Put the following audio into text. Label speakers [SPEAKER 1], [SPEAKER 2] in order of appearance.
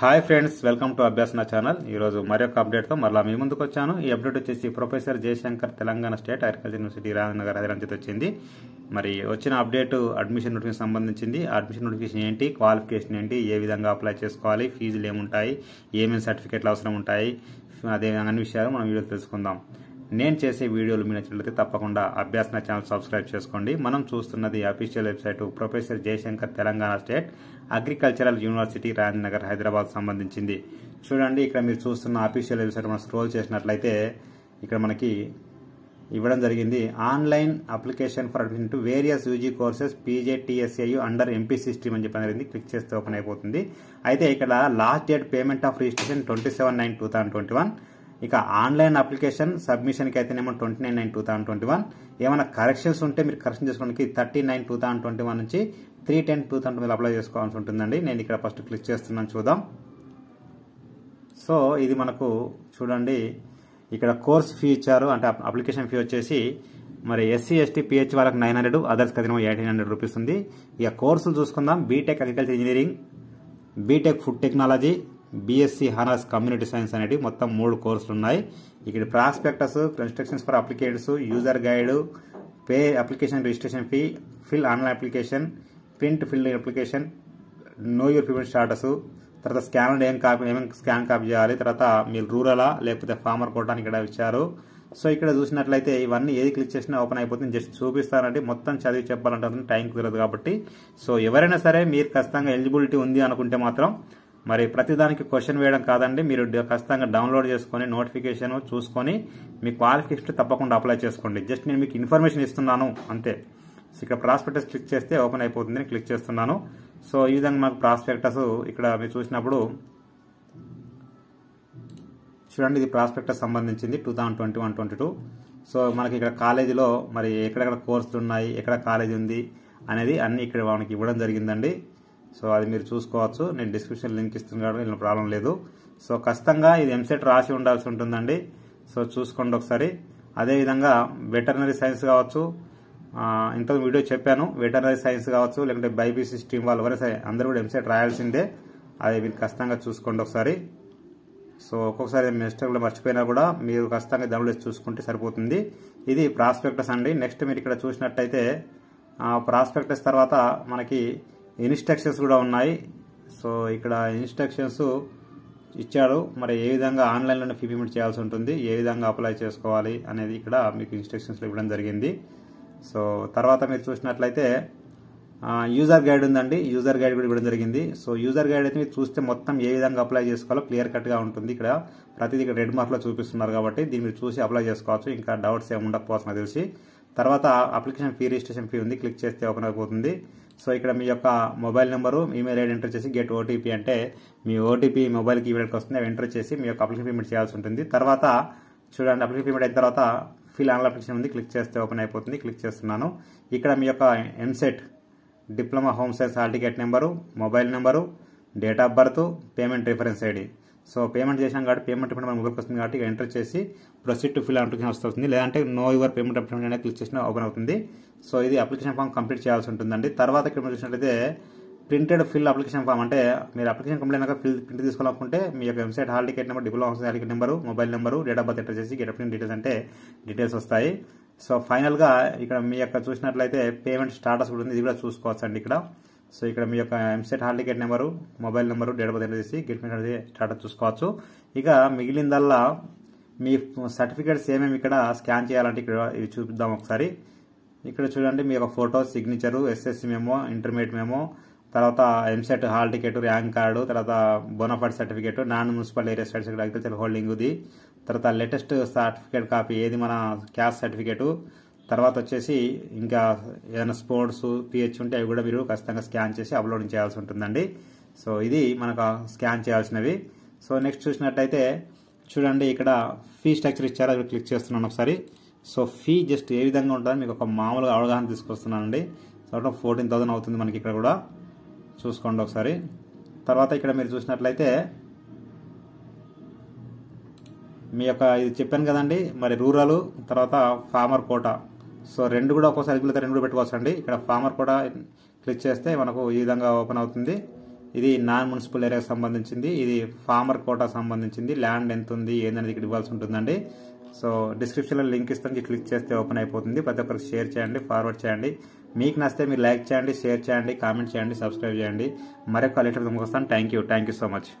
[SPEAKER 1] hi friends welcome to Abhyasana channel ఈరోజు మరొక అప్డేట్తో మరలా మీ ముందుకు వచ్చాను ఈ అప్డేట్ వచ్చేసి professor Jayashankar Telangana state agriculture university Rajanagar Hyderabad వచ్చింది మరి వచ్చిన అప్డేట్ అడ్మిషన్ నోటిఫికేషన్ సంబంధించింది అడ్మిషన్ నోటిఫికేషన్ ఏంటి క్వాలిఫికేషన్ ఏంటి ఏ విధంగా అప్లై చేసుకోవాలి ఫీజులు ఏముంటాయి ఏమేమి సర్టిఫికేట్లు అవసరం ఉంటాయి అదే అన్ని విషయాలు మనం వీడియో తెలుసుకుందాం నేను చేసే వీడియోలు మీ నచ్చినట్లయితే తప్పకుండా అభ్యాస ఛానల్ సబ్స్క్రైబ్ చేసుకోండి మనం చూస్తున్నది official website professor Jayashankar Telangana state agricultural university Rajanagar Hyderabad సంబంధించింది చూడండి ఇక్కడ మీరు చూస్తున్న అఫీషియల్ వెబ్సైట్ మనం స్క్రోల్ చేసినట్లయితే ఇక్కడ మనకి ఇవ్వడం జరిగింది online application for admission to various UG courses PJTSAU under MP system అని చెప్పి జరిగింది క్లిక్ చేస్తే ఓపెన్ అయిపోతుంది అయితే ఇక్కడ last date payment of registration twenty seven nine two thousand twenty one ఇక ఆన్లైన్ అప్లికేషన్ సబ్మిషన్కి అయితే ఏమో twenty nine nine two thousand twenty one ఏమైనా కరెక్షన్స్ ఉంటే మీరు కరెక్షన్ చేసుకోవడానికి thirty nine two thousand twenty one నుంచి three ten two thousand twenty apply చేసుకోవాల్సి ఉంటుందండి నేను ఇక్కడ ఫస్ట్ క్లిక్ చేస్తున్నాను చూద్దాం సో ఇది మనకు చూడండి ఇక్కడ కోర్స్ ఫీ ఇచ్చారు అంటే అప్లికేషన్ ఫీ వచ్చేసి మరి ఎస్సీ ఎస్టీ పిహెచ్ వాళ్ళకి నైన్ హండ్రెడ్ అదర్స్ కదా ఎయిటీన్ హండ్రెడ్ రూపీస్ ఉంది ఇక కోర్సులు చూసుకుందాం BTech agriculture engineering BTech food technology BSc honours community science అనేది మొత్తం మూడు కోర్సులు ఉన్నాయి ఇక్కడ prospectus constructions for applicants user guide pay application registration fee fill online application print fill application know your payment status తర్వాత స్కాన్ ఏం copy ఏమేమి scan copy చేయాలి తర్వాత మీరు రూరలా లేకపోతే ఫార్మర్ కొట్టడానికి ఇక్కడ ఇచ్చారు సో ఇక్కడ చూసినట్లయితే ఇవన్నీ ఏది క్లిక్ చేసినా ఓపెన్ అయిపోతుంది జస్ట్ చూపిస్తానంటే మొత్తం చదివి చెప్పాలంటే టైం కుదరదు కాబట్టి సో ఎవరైనా సరే మీరు ఖచ్చితంగా ఎలిజిబిలిటీ ఉంది అనుకుంటే మాత్రం మరి ప్రతిదానికి క్వశ్చన్ వేయడం కాదండి మీరు ఖచ్చితంగా డౌన్లోడ్ చేసుకొని నోటిఫికేషన్ చూసుకొని మీ క్వాలిఫికేషన్ తప్పకుండా అప్లై చేసుకోండి జస్ట్ నేను మీకు ఇన్ఫర్మేషన్ ఇస్తున్నాను అంతే ఇక్కడ ప్రాస్పెక్టస్ క్లిక్ చేస్తే ఓపెన్ అయిపోతుంది క్లిక్ చేస్తున్నాను సో ఈ విధంగా మాకు ప్రాస్పెక్టస్ ఇక్కడ మీరు చూసినప్పుడు చూడండి ఇది ప్రాస్పెక్టస్ సంబంధించింది two thousand twenty one twenty two so మనకి ఇక్కడ కాలేజీలో మరి ఎక్కడెక్కడ కోర్సులు ఉన్నాయి ఎక్కడ కాలేజీ ఉంది అనేది అన్నీ ఇక్కడ మనకి ఇవ్వడం జరిగిందండి సో అది మీరు చూసుకోవచ్చు నేను డిస్క్రిప్షన్ లింక్ ఇస్తున్నాను కాబట్టి ప్రాబ్లం లేదు సో ఖచ్చితంగా ఇది ఎంసెట్ రాసి ఉండాల్సి ఉంటుందండి సో చూసుకోండి ఒకసారి అదేవిధంగా వెటర్నరీ సైన్స్ కావచ్చు ఇంతకు వీడియో చెప్పాను వెటర్నరీ సైన్స్ కావచ్చు లేకుంటే బైబీసీ స్ట్రీమ్ వాళ్ళు ఎవరైనా సరే అందరూ కూడా ఎంసెట్ రాయాల్సిందే అది మీరు ఖచ్చితంగా చూసుకోండి ఒకసారి సో ఒక్కొక్కసారి మిస్టేక్ కూడా మర్చిపోయినా కూడా మీరు ఖచ్చితంగా దాంట్లో చూసుకుంటే సరిపోతుంది ఇది ప్రాస్పెక్టస్ అండి నెక్స్ట్ మీరు ఇక్కడ చూసినట్టయితే ప్రాస్పెక్టస్ తర్వాత మనకి ఇన్స్ట్రక్షన్స్ కూడా ఉన్నాయి సో ఇక్కడ ఇన్స్ట్రక్షన్స్ ఇచ్చాడు మరి ఏ విధంగా ఆన్లైన్లోనే ఫీ పేమెంట్ చేయాల్సి ఉంటుంది ఏ విధంగా అప్లై చేసుకోవాలి అనేది ఇక్కడ మీకు ఇన్స్ట్రక్షన్స్లో ఇవ్వడం జరిగింది సో తర్వాత మీరు చూసినట్లయితే యూజర్ గైడ్ ఉందండి యూజర్ గైడ్ కూడా ఇవ్వడం జరిగింది సో యూజర్ గైడ్ అయితే మీరు చూస్తే మొత్తం ఏ విధంగా అప్లై చేసుకోవాలో క్లియర్ కట్గా ఉంటుంది ఇక్కడ ప్రతిదీ ఇక్కడ రెడ్ మార్క్లో చూపిస్తున్నారు కాబట్టి దీన్ని మీరు చూసి అప్లై చేసుకోవచ్చు ఇంకా డౌట్స్ ఏమి ఉండకపోవచ్చు తెలిసి తర్వాత అప్లికేషన్ ఫీ రిజిస్ట్రేషన్ ఫీ ఉంది క్లిక్ చేస్తే ఓపెన్ అయిపోతుంది సో ఇక్కడ మీ యొక్క mobile number email ID enter చేసి గెట్ ఓటీపీ అంటే మీ ఓటీపీ మొబైల్కి ఈవెంట్కి వస్తుంది అవి ఎంటర్ చేసి మీ యొక్క అప్లికేషన్ పేమెంట్ చేయాల్సి ఉంటుంది తర్వాత చూడండి అప్లికేషన్ పేమెంట్ అయిన తర్వాత ఫిల్ ఆన్లైన్ అప్లికేషన్ ఉంది క్లిక్ చేస్తే ఓపెన్ అయిపోతుంది క్లిక్ చేస్తున్నాను ఇక్కడ మీ యొక్క EAMCET diploma home science hall number mobile number date of birth payment reference ID so payment చేశాం కాబట్టి పేమెంట్ ఇప్పుడు మన మొబైల్కి వస్తుంది కాబట్టి ఎంటర్ చేసి ప్రొసీడ్ టు ఫిల్ అప్లికేషన్ వస్తుంది లేదంటే నో యువర్ పేమెంట్ అప్లికేషన్ అనేది క్లిక్ చేసిన ఓపెన్ అవుతుంది సో ఇది అప్లికేషన్ ఫామ్ కంప్లీట్ చేయాల్సి ఉంటుందండి తర్వాత ఇక్కడ మీరు చూసినట్లయితే ప్రింటెడ్ ఫిల్ అప్లికేషన్ ఫామ్ అంటే మీరు అప్లికేషన్ కంప్లీట్ అయినా ఫిల్ ప్రింట్ తీసుకోవాలనుకుంటే మీ యొక్క website hall ticket number diploma office hall ticket number mobile number date of birth enter చేసి గెట్ అప్లికేషన్ డీటెయిల్స్ అంటే డీటెయిల్స్ వస్తాయి సో ఫైనల్గా ఇక్కడ మీ యొక్క చూసినట్లయితే పేమెంట్ స్టాటస్ ఉంటుంది ఇది కూడా చూసుకోవచ్చు ఇక్కడ సో ఇక్కడ మీ యొక్క EAMCET hall ticket number mobile number date of birth enter get మీట్ అనేది టాటా చూసుకోవచ్చు ఇక మిగిలిందల్లా మీ సర్టిఫికేట్స్ ఏమేమి ఇక్కడ స్కాన్ చేయాలంటే ఇక్కడ ఇవి చూపిద్దాం ఒకసారి ఇక్కడ చూడండి మీ యొక్క photo signature SSC memo intermediate memo తర్వాత EAMCET hall ticket rank card తర్వాత bonafide certificate non municipal area certificate agriculture హోల్డింగ్ది తర్వాత లేటెస్ట్ సర్టిఫికేట్ కాపీ ఏది మన క్యాస్ట్ సర్టిఫికేటు తర్వాత వచ్చేసి ఇంకా ఏదైనా స్పోర్ట్స్ పిహెచ్ ఉంటే అవి కూడా మీరు ఖచ్చితంగా స్కాన్ చేసి అప్లోడ్ చేయాల్సి ఉంటుందండి సో ఇది మనకు స్కాన్ చేయాల్సినవి సో నెక్స్ట్ చూసినట్టయితే చూడండి ఇక్కడ ఫీ స్ట్రక్చర్ ఇచ్చారో అది క్లిక్ చేస్తున్నాను ఒకసారి సో ఫీ జస్ట్ ఏ విధంగా ఉంటుందని మీకు ఒక మామూలుగా అవగాహన తీసుకొస్తున్నానండి సో ఫోర్టీన్ థౌసండ్ అవుతుంది మనకి ఇక్కడ కూడా చూసుకోండి ఒకసారి తర్వాత ఇక్కడ మీరు చూసినట్లయితే మీ యొక్క ఇది చెప్పాను కదండి మరి రూరల్ తర్వాత ఫార్మర్ కోట సో రెండు కూడా ఒక్కోసారి రెండు కూడా పెట్టుకోవచ్చు అండి ఇక్కడ ఫార్మర్ కూడా క్లిక్ చేస్తే మనకు ఈ విధంగా ఓపెన్ అవుతుంది ఇది నాన్ మున్సిపల్ ఏరియాకి సంబంధించింది ఇది ఫార్మర్ కోటా సంబంధించింది ల్యాండ్ ఎంత ఉంది ఏందనేది ఇక్కడ ఇవ్వాల్సి ఉంటుందండి సో డిస్క్రిప్షన్లో లింక్ ఇస్తాను క్లిక్ చేస్తే ఓపెన్ అయిపోతుంది ప్రతి ఒక్కరికి షేర్ చేయండి ఫార్వర్డ్ చేయండి మీకు నచ్చితే మీరు లైక్ చేయండి షేర్ చేయండి కామెంట్ చేయండి సబ్స్క్రైబ్ చేయండి మరొక లెటర్ వస్తాను thank you thank you so much